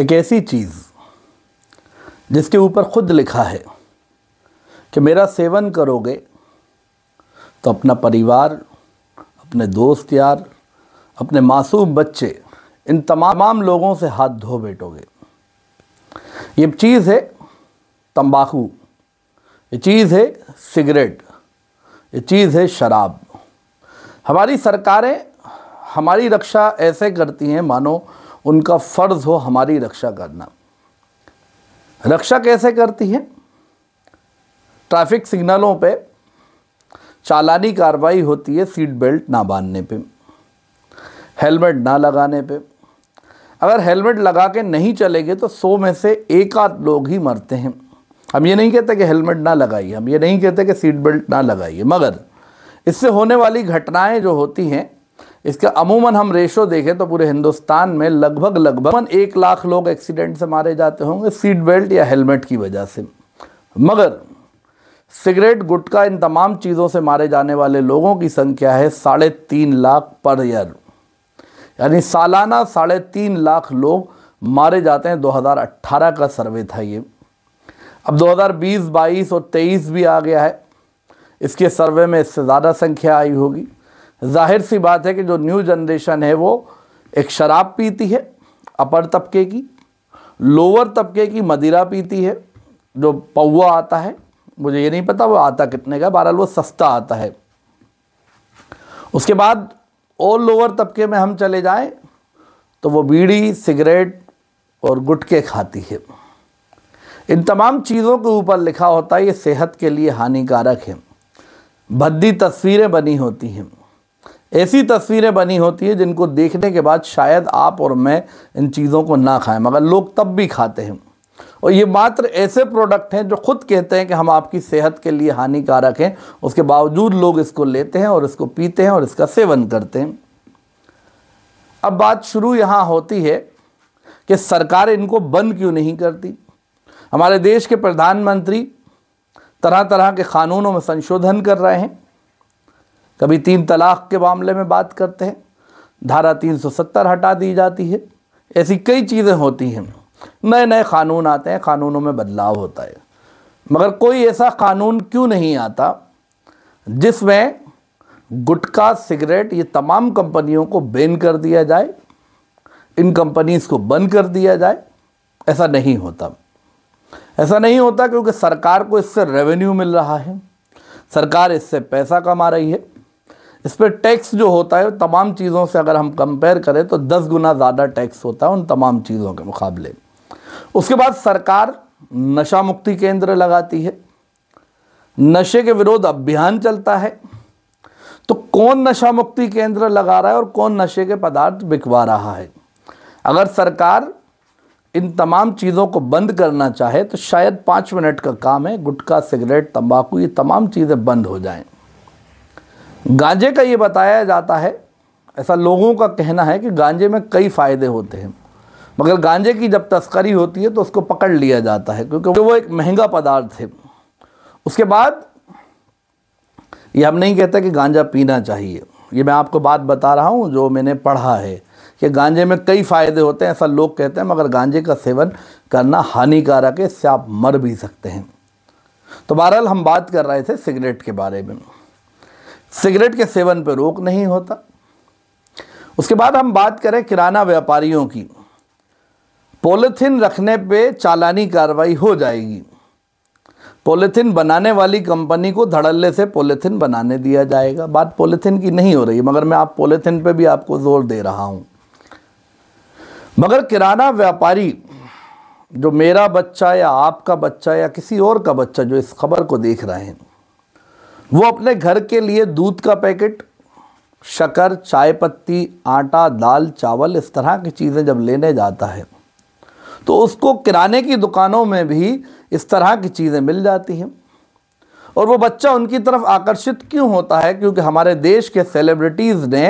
एक ऐसी चीज़ जिसके ऊपर खुद लिखा है कि मेरा सेवन करोगे तो अपना परिवार अपने दोस्त यार अपने मासूम बच्चे इन तमाम लोगों से हाथ धो बैठोगे ये चीज़ है तंबाकू ये चीज़ है सिगरेट ये चीज़ है शराब हमारी सरकारें हमारी रक्षा ऐसे करती हैं मानो उनका फ़र्ज़ हो हमारी रक्षा करना रक्षा कैसे करती है ट्रैफिक सिग्नलों पे चालानी कार्रवाई होती है सीट बेल्ट ना बांधने पे हेलमेट ना लगाने पे अगर हेलमेट लगा के नहीं चलेंगे तो सौ में से एक आध लोग ही मरते हैं हम ये नहीं कहते कि हेलमेट ना लगाइए हम ये नहीं कहते कि सीट बेल्ट ना लगाइए मगर इससे होने वाली घटनाएं जो होती हैं इसका अमूमन हम रेशो देखें तो पूरे हिंदुस्तान में लगभग लगभग एक लाख लोग एक्सीडेंट से मारे जाते होंगे सीट बेल्ट या हेलमेट की वजह से मगर सिगरेट गुटखा इन तमाम चीज़ों से मारे जाने वाले लोगों की संख्या है साढ़े तीन लाख पर ईयर यानी सालाना साढ़े तीन लाख लोग मारे जाते हैं 2018 का सर्वे था ये अब 2020, 22 और 23 भी आ गया है इसके सर्वे में इससे ज़्यादा संख्या आई होगी जाहिर सी बात है कि जो न्यू जनरेशन है वो एक शराब पीती है अपर तबके की लोअर तबके की मदिरा पीती है जो पौवा आता है मुझे ये नहीं पता वो आता कितने का बहरहाल वो सस्ता आता है उसके बाद और लोअर तबके में हम चले जाएं तो वो बीड़ी सिगरेट और गुटके खाती है इन तमाम चीज़ों के ऊपर लिखा होता है ये सेहत के लिए हानिकारक है भद्दी तस्वीरें बनी होती हैं ऐसी तस्वीरें बनी होती है जिनको देखने के बाद शायद आप और मैं इन चीज़ों को ना खाएं मगर लोग तब भी खाते हैं और ये मात्र ऐसे प्रोडक्ट हैं जो खुद कहते हैं कि हम आपकी सेहत के लिए हानिकारक हैं उसके बावजूद लोग इसको लेते हैं और इसको पीते हैं और इसका सेवन करते हैं अब बात शुरू यहाँ होती है कि सरकार इनको बंद क्यों नहीं करती हमारे देश के प्रधानमंत्री तरह तरह के कानूनों में संशोधन कर रहे हैं कभी तीन तलाक़ के मामले में बात करते हैं धारा 370 हटा दी जाती है ऐसी कई चीज़ें होती हैं नए नए कानून आते हैं कानूनों में बदलाव होता है मगर कोई ऐसा कानून क्यों नहीं आता जिसमें गुटखा सिगरेट ये तमाम कंपनियों को बैन कर दिया जाए इन कंपनीज़ को बंद कर दिया जाए ऐसा नहीं होता ऐसा नहीं होता क्योंकि सरकार को इससे रेवेन्यू मिल रहा है सरकार इससे पैसा कमा रही है इस पर टैक्स जो होता है तमाम चीज़ों से अगर हम कंपेयर करें तो दस गुना ज़्यादा टैक्स होता है उन तमाम चीज़ों के मुकाबले उसके बाद सरकार नशा मुक्ति केंद्र लगाती है नशे के विरोध अभियान चलता है तो कौन नशा मुक्ति केंद्र लगा रहा है और कौन नशे के पदार्थ बिकवा रहा है अगर सरकार इन तमाम चीज़ों को बंद करना चाहे तो शायद पाँच मिनट का काम है गुटखा सिगरेट तंबाकू ये तमाम चीज़ें बंद हो जाएं गांजे का ये बताया जाता है ऐसा लोगों का कहना है कि गांजे में कई फ़ायदे होते हैं मगर गांजे की जब तस्करी होती है तो उसको पकड़ लिया जाता है क्योंकि वो एक महंगा पदार्थ है उसके बाद ये हम नहीं कहते कि गांजा पीना चाहिए ये मैं आपको बात बता रहा हूँ जो मैंने पढ़ा है कि गांजे में कई फ़ायदे होते हैं ऐसा लोग कहते हैं मगर गांजे का सेवन करना हानिकारक है इससे आप मर भी सकते हैं तो बहरहाल हम बात कर रहे थे सिगरेट के बारे में सिगरेट के सेवन पर रोक नहीं होता उसके बाद हम बात करें किराना व्यापारियों की पॉलीथीन रखने पे चालानी कार्रवाई हो जाएगी पॉलीथीन बनाने वाली कंपनी को धड़ल्ले से पॉलीथीन बनाने दिया जाएगा बात पॉलीथीन की नहीं हो रही मगर मैं आप पॉलीथीन पे भी आपको जोर दे रहा हूँ मगर किराना व्यापारी जो मेरा बच्चा या आपका बच्चा या किसी और का बच्चा जो इस खबर को देख रहे हैं वो अपने घर के लिए दूध का पैकेट शकर चाय पत्ती आटा दाल चावल इस तरह की चीज़ें जब लेने जाता है तो उसको किराने की दुकानों में भी इस तरह की चीज़ें मिल जाती हैं और वो बच्चा उनकी तरफ आकर्षित क्यों होता है क्योंकि हमारे देश के सेलिब्रिटीज़ ने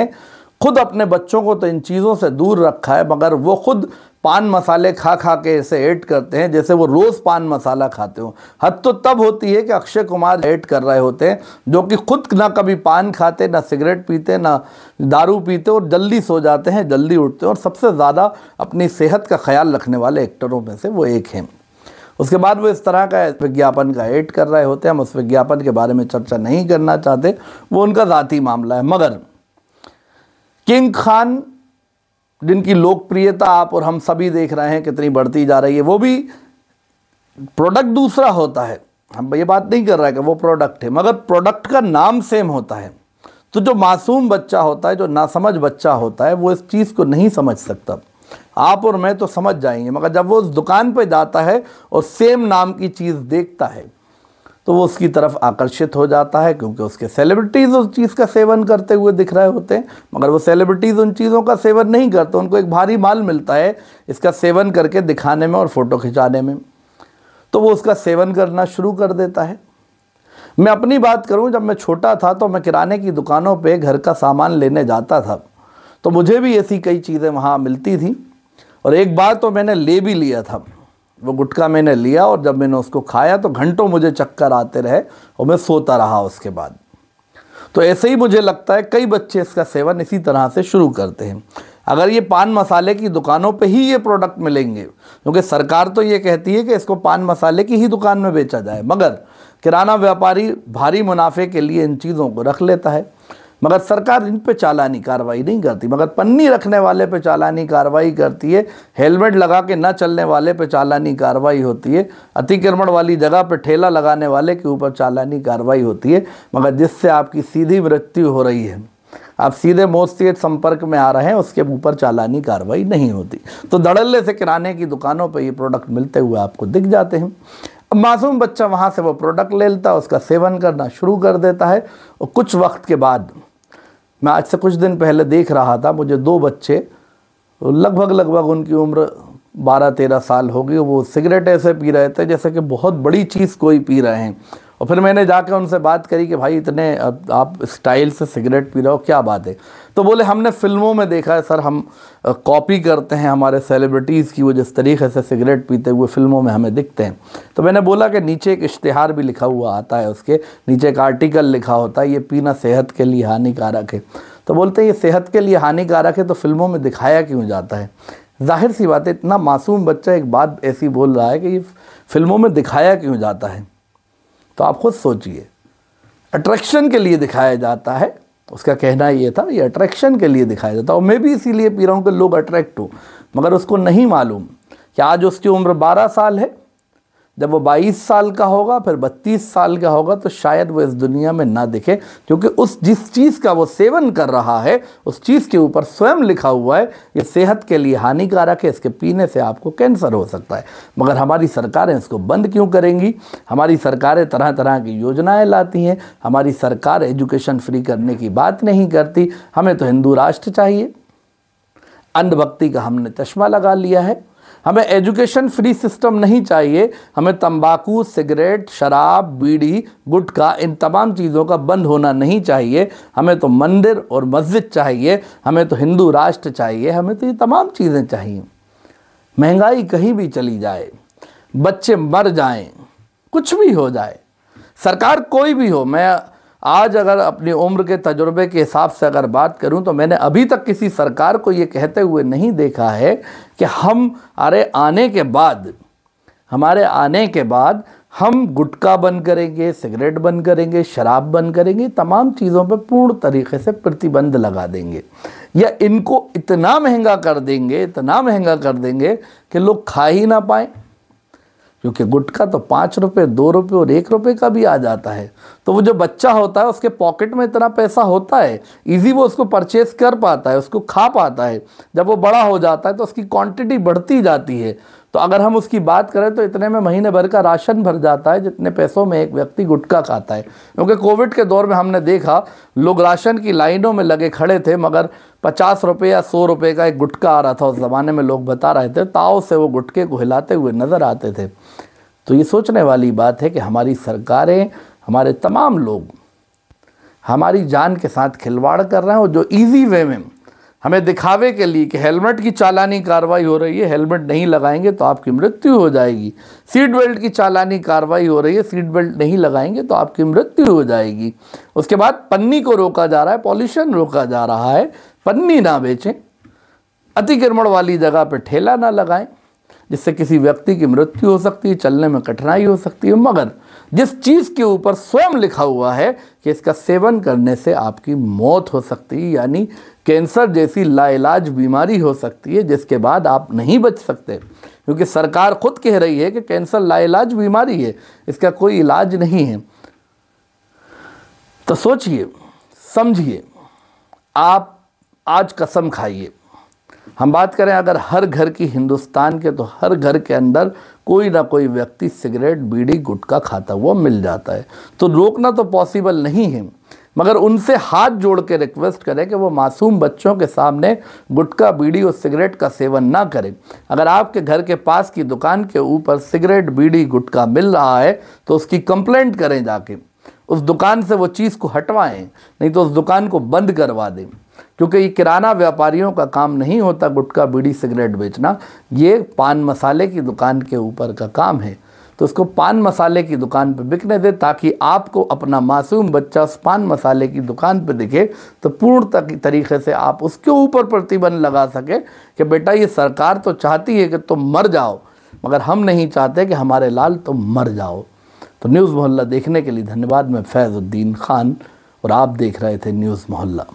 खुद अपने बच्चों को तो इन चीज़ों से दूर रखा है मगर वो खुद पान मसाले खा खा के इसे ऐड करते हैं जैसे वो रोज़ पान मसाला खाते हो हद तो तब होती है कि अक्षय कुमार ऐड कर रहे होते हैं जो कि खुद ना कभी पान खाते ना सिगरेट पीते ना दारू पीते और जल्दी सो जाते हैं जल्दी उठते हैं और सबसे ज़्यादा अपनी सेहत का ख्याल रखने वाले एक्टरों में से वो एक हैं उसके बाद वो इस तरह का विज्ञापन का एड कर रहे होते हैं हम उस विज्ञापन के बारे में चर्चा नहीं करना चाहते वो उनका ज़ाती मामला है मगर किंग खान जिनकी लोकप्रियता आप और हम सभी देख रहे हैं कितनी बढ़ती जा रही है वो भी प्रोडक्ट दूसरा होता है हम ये बात नहीं कर रहे है कि वो प्रोडक्ट है मगर प्रोडक्ट का नाम सेम होता है तो जो मासूम बच्चा होता है जो नासमझ बच्चा होता है वो इस चीज़ को नहीं समझ सकता आप और मैं तो समझ जाएंगे मगर जब वो उस दुकान पर जाता है और सेम नाम की चीज़ देखता है तो वो उसकी तरफ आकर्षित हो जाता है क्योंकि उसके सेलिब्रिटीज़ उस चीज़ का सेवन करते हुए दिख रहे होते हैं मगर वो सेलिब्रिटीज़ उन चीज़ों का सेवन नहीं करते उनको एक भारी माल मिलता है इसका सेवन करके दिखाने में और फ़ोटो खिंचाने में तो वो उसका सेवन करना शुरू कर देता है मैं अपनी बात करूँ जब मैं छोटा था तो मैं किराने की दुकानों पर घर का सामान लेने जाता था तो मुझे भी ऐसी कई चीज़ें वहाँ मिलती थी और एक बार तो मैंने ले भी लिया था वो गुटखा मैंने लिया और जब मैंने उसको खाया तो घंटों मुझे चक्कर आते रहे और मैं सोता रहा उसके बाद तो ऐसे ही मुझे लगता है कई बच्चे इसका सेवन इसी तरह से शुरू करते हैं अगर ये पान मसाले की दुकानों पे ही ये प्रोडक्ट मिलेंगे क्योंकि सरकार तो ये कहती है कि इसको पान मसाले की ही दुकान में बेचा जाए मगर किराना व्यापारी भारी मुनाफे के लिए इन चीज़ों को रख लेता है मगर सरकार इन पे चालानी कार्रवाई नहीं करती मगर पन्नी रखने वाले पे चालानी कार्रवाई करती है हेलमेट लगा के ना चलने वाले पे चालानी कार्रवाई होती है अतिक्रमण वाली जगह पे ठेला लगाने वाले के ऊपर चालानी कार्रवाई होती है मगर जिससे आपकी सीधी मृत्यु हो रही है आप सीधे मौत से संपर्क में आ रहे हैं उसके ऊपर चालानी कार्रवाई नहीं होती तो धड़ल्ले से किराने की दुकानों पर ये प्रोडक्ट मिलते हुए आपको दिख जाते हैं अब मासूम बच्चा वहाँ से वो प्रोडक्ट ले लेता है उसका सेवन करना शुरू कर देता है और कुछ वक्त के बाद मैं आज से कुछ दिन पहले देख रहा था मुझे दो बच्चे लगभग लगभग उनकी उम्र बारह तेरह साल होगी वो सिगरेट ऐसे पी रहे थे जैसे कि बहुत बड़ी चीज़ कोई पी रहे हैं और फिर मैंने जाकर उनसे बात करी कि भाई इतने आप स्टाइल से सिगरेट पी रहे हो क्या बात है तो बोले हमने फिल्मों में देखा है सर हम कॉपी करते हैं हमारे सेलिब्रिटीज़ की वो जिस तरीके से सिगरेट पीते हुए फिल्मों में हमें दिखते हैं तो मैंने बोला कि नीचे एक इश्तहार भी लिखा हुआ आता है उसके नीचे एक आर्टिकल लिखा होता है ये पीना सेहत के लिए हानिकारक है तो बोलते हैं ये सेहत के लिए हानिकारक है तो फिल्मों में दिखाया क्यों जाता है जाहिर सी बात है इतना मासूम बच्चा एक बात ऐसी बोल रहा है कि ये फिल्मों में दिखाया क्यों जाता है तो आप खुद सोचिए अट्रैक्शन के लिए दिखाया जाता है उसका कहना ये था ये अट्रैक्शन के लिए दिखाया जाता है और मैं भी इसीलिए पी रहा हूँ कि लोग अट्रैक्ट हो मगर उसको नहीं मालूम कि आज उसकी उम्र 12 साल है जब वो 22 साल का होगा फिर 32 साल का होगा तो शायद वो इस दुनिया में ना दिखे क्योंकि उस जिस चीज़ का वो सेवन कर रहा है उस चीज़ के ऊपर स्वयं लिखा हुआ है ये सेहत के लिए हानिकारक है इसके पीने से आपको कैंसर हो सकता है मगर हमारी सरकारें इसको बंद क्यों करेंगी हमारी सरकारें तरह तरह की योजनाएँ लाती हैं हमारी सरकार एजुकेशन फ्री करने की बात नहीं करती हमें तो हिंदू राष्ट्र चाहिए अंधभक्ति का हमने चश्मा लगा लिया है हमें एजुकेशन फ्री सिस्टम नहीं चाहिए हमें तंबाकू सिगरेट शराब बीड़ी गुटखा इन तमाम चीज़ों का बंद होना नहीं चाहिए हमें तो मंदिर और मस्जिद चाहिए हमें तो हिंदू राष्ट्र चाहिए हमें तो ये तमाम चीज़ें चाहिए महंगाई कहीं भी चली जाए बच्चे मर जाएं कुछ भी हो जाए सरकार कोई भी हो मैं आज अगर अपनी उम्र के तजुर्बे के हिसाब से अगर बात करूं तो मैंने अभी तक किसी सरकार को ये कहते हुए नहीं देखा है कि हम अरे आने के बाद हमारे आने के बाद हम गुटखा बंद करेंगे सिगरेट बंद करेंगे शराब बंद करेंगे तमाम चीज़ों पर पूर्ण तरीके से प्रतिबंध लगा देंगे या इनको इतना महंगा कर देंगे इतना महंगा कर देंगे कि लोग खा ही ना पाएँ क्योंकि गुटखा तो पाँच रुपये दो रुपये और एक रुपये का भी आ जाता है तो वो जो बच्चा होता है उसके पॉकेट में इतना पैसा होता है इजी वो उसको परचेस कर पाता है उसको खा पाता है जब वो बड़ा हो जाता है तो उसकी क्वांटिटी बढ़ती जाती है तो अगर हम उसकी बात करें तो इतने में महीने भर का राशन भर जाता है जितने पैसों में एक व्यक्ति गुटखा खाता है क्योंकि कोविड के दौर में हमने देखा लोग राशन की लाइनों में लगे खड़े थे मगर पचास रुपये या सौ रुपये का एक गुटखा आ रहा था उस ज़माने में लोग बता रहे थे ताव से वो गुटखे को हिलाते हुए नज़र आते थे तो ये सोचने वाली बात है कि हमारी सरकारें हमारे तमाम लोग हमारी जान के साथ खिलवाड़ कर रहे हैं और जो इजी वे में हमें दिखावे के लिए कि हेलमेट की चालानी कार्रवाई हो रही है हेलमेट नहीं लगाएंगे तो आपकी मृत्यु हो जाएगी सीट बेल्ट की चालानी कार्रवाई हो रही है सीट बेल्ट नहीं लगाएंगे तो आपकी मृत्यु हो जाएगी उसके बाद पन्नी को रोका जा रहा है पॉल्यूशन रोका जा रहा है पन्नी ना बेचें अतिक्रमण वाली जगह पर ठेला ना लगाएं जिससे किसी व्यक्ति की मृत्यु हो सकती है चलने में कठिनाई हो सकती है मगर जिस चीज़ के ऊपर स्वयं लिखा हुआ है कि इसका सेवन करने से आपकी मौत हो सकती है यानी कैंसर जैसी लाइलाज बीमारी हो सकती है जिसके बाद आप नहीं बच सकते क्योंकि सरकार खुद कह रही है कि कैंसर लाइलाज बीमारी है इसका कोई इलाज नहीं है तो सोचिए समझिए आप आज कसम खाइए हम बात करें अगर हर घर की हिंदुस्तान के तो हर घर के अंदर कोई ना कोई व्यक्ति सिगरेट बीड़ी गुटखा खाता हुआ मिल जाता है तो रोकना तो पॉसिबल नहीं है मगर उनसे हाथ जोड़ के रिक्वेस्ट करें कि वो मासूम बच्चों के सामने गुटखा बीड़ी और सिगरेट का सेवन ना करें अगर आपके घर के पास की दुकान के ऊपर सिगरेट बीड़ी गुटखा मिल रहा है तो उसकी कंप्लेंट करें जाके उस दुकान से वो चीज़ को हटवाएं नहीं तो उस दुकान को बंद करवा दें क्योंकि ये किराना व्यापारियों का काम नहीं होता गुटखा बीड़ी सिगरेट बेचना ये पान मसाले की दुकान के ऊपर का काम है तो उसको पान मसाले की दुकान पर बिकने दे ताकि आपको अपना मासूम बच्चा उस पान मसाले की दुकान पर दिखे तो पूर्ण तरीके से आप उसके ऊपर प्रतिबंध लगा सके कि बेटा ये सरकार तो चाहती है कि तुम मर जाओ मगर हम नहीं चाहते कि हमारे लाल तुम मर जाओ तो न्यूज़ मोहल्ला देखने के लिए धन्यवाद मैं फैज़ुद्दीन ख़ान और आप देख रहे थे न्यूज़ मोहल्ला